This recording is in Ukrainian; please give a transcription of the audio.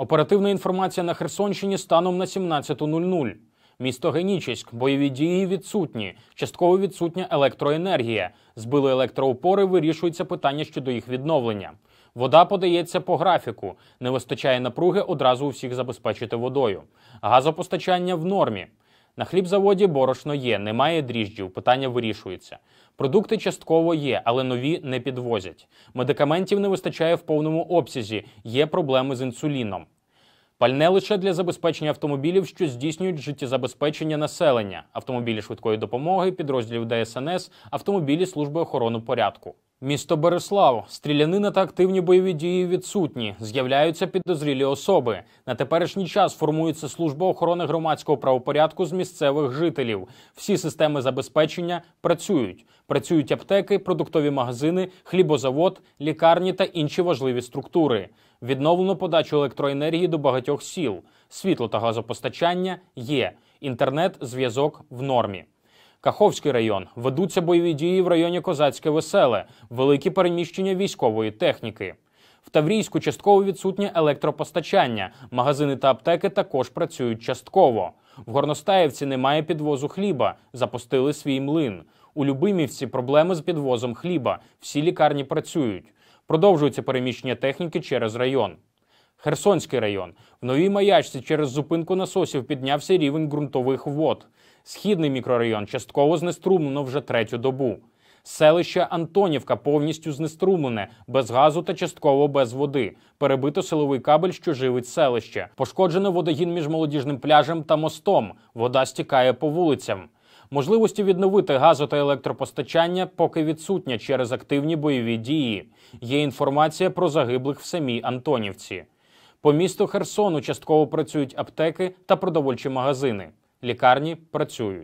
Оперативна інформація на Херсонщині станом на 17.00. Місто Генічеськ, бойові дії відсутні, частково відсутня електроенергія. Збили електроупори, вирішується питання щодо їх відновлення. Вода подається по графіку, не вистачає напруги одразу у всіх забезпечити водою. Газопостачання в нормі. На хлібзаводі борошно є, немає дріжджів, питання вирішується. Продукти частково є, але нові не підвозять. Медикаментів не вистачає в повному обсязі, є проблеми з інсуліном. Пальне лише для забезпечення автомобілів, що здійснюють життєзабезпечення населення, автомобілі швидкої допомоги, підрозділів ДСНС, автомобілі служби охорони порядку. Місто Береслав, стрілянина та активні бойові дії відсутні. З'являються підозрілі особи. На теперішній час формується служба охорони громадського правопорядку з місцевих жителів. Всі системи забезпечення працюють. Працюють аптеки, продуктові магазини, хлібозавод, лікарні та інші важливі структури. Відновлено подачу електроенергії до багатьох сіл. Світло та газопостачання є. Інтернет, зв'язок в нормі. Каховський район ведуться бойові дії в районі Козацьке Веселе, великі переміщення військової техніки. В Таврійську частково відсутнє електропостачання, магазини та аптеки також працюють частково. В Горностаївці немає підвозу хліба, запустили свій млин. У Любимівці проблеми з підвозом хліба. Всі лікарні працюють. Продовжуються переміщення техніки через район. Херсонський район. В новій маячці через зупинку насосів піднявся рівень ґрунтових вод. Східний мікрорайон частково знеструмлено вже третю добу. Селище Антонівка повністю знеструмлене, без газу та частково без води. Перебито силовий кабель, що живить селище. Пошкоджено водогін між молодіжним пляжем та мостом. Вода стікає по вулицям. Можливості відновити газо та електропостачання поки відсутня через активні бойові дії. Є інформація про загиблих в самій Антонівці. По місту Херсону частково працюють аптеки та продовольчі магазини. Лікарні працюють.